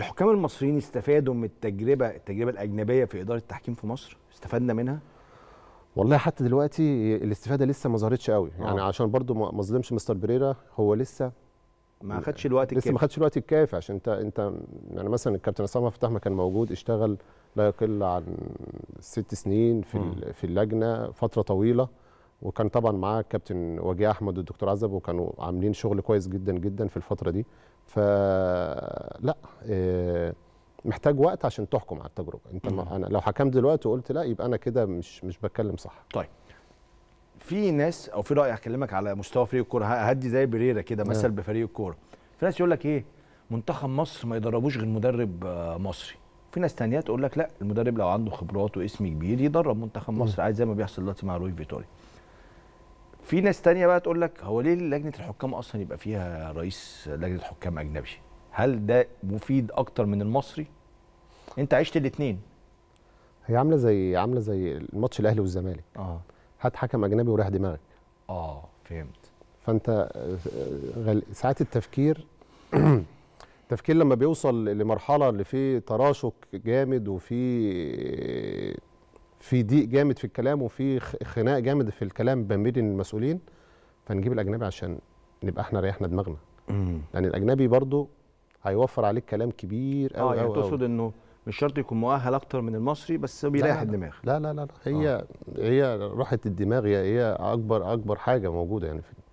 الحكام المصريين استفادوا من التجربه التجربه الاجنبيه في اداره التحكيم في مصر استفدنا منها والله حتى دلوقتي الاستفاده لسه ما ظهرتش قوي آه. يعني أوه. عشان برضو ما اظلمش مستر بريرا هو لسه ما خدش الوقت الكافي لسه ما خدش الوقت الكافي عشان انت انت يعني مثلا الكابتن عصام فتح ما كان موجود اشتغل لا يقل عن ست سنين في في اللجنه فتره طويله وكان طبعا معاه الكابتن وجيه احمد والدكتور عزب وكانوا عاملين شغل كويس جدا جدا في الفتره دي فلا آه، محتاج وقت عشان تحكم على التجربه انت انا لو حكمت دلوقتي وقلت لا يبقى انا كده مش مش بتكلم صح طيب في ناس او في راي هكلمك على مستوى فريق الكوره هدي زي بريرة كده آه. مثل بفريق الكوره في ناس يقول لك ايه منتخب مصر ما يدربوش غير مدرب آه، مصري في ناس تانية تقول لك لا المدرب لو عنده خبرات واسم كبير يدرب منتخب مصر عايز زي ما بيحصل دلوقتي مع روي فيتوري في ناس تانية بقى تقول لك هو ليه لجنه الحكام اصلا يبقى فيها رئيس لجنه حكام اجنبي هل ده مفيد اكتر من المصري انت عشت الاثنين هي عامله زي عامله زي الماتش الاهلي والزمالك اه هات حكم اجنبي وريح دماغك اه فهمت فانت آه، غل... ساعات التفكير التفكير لما بيوصل لمرحله اللي فيه تراشق جامد وفيه في ضيق جامد في الكلام وفي خناق جامد في الكلام ما بين المسؤولين فنجيب الاجنبي عشان نبقى احنا ريحنا دماغنا لان يعني الاجنبي برضو هيوفر عليك كلام كبير قوي اه يعني تقصد انه مش شرط يكون مؤهل اكتر من المصري بس بيريح الدماغ لا لا لا هي أوه. هي راحه الدماغ هي اكبر اكبر حاجه موجوده يعني في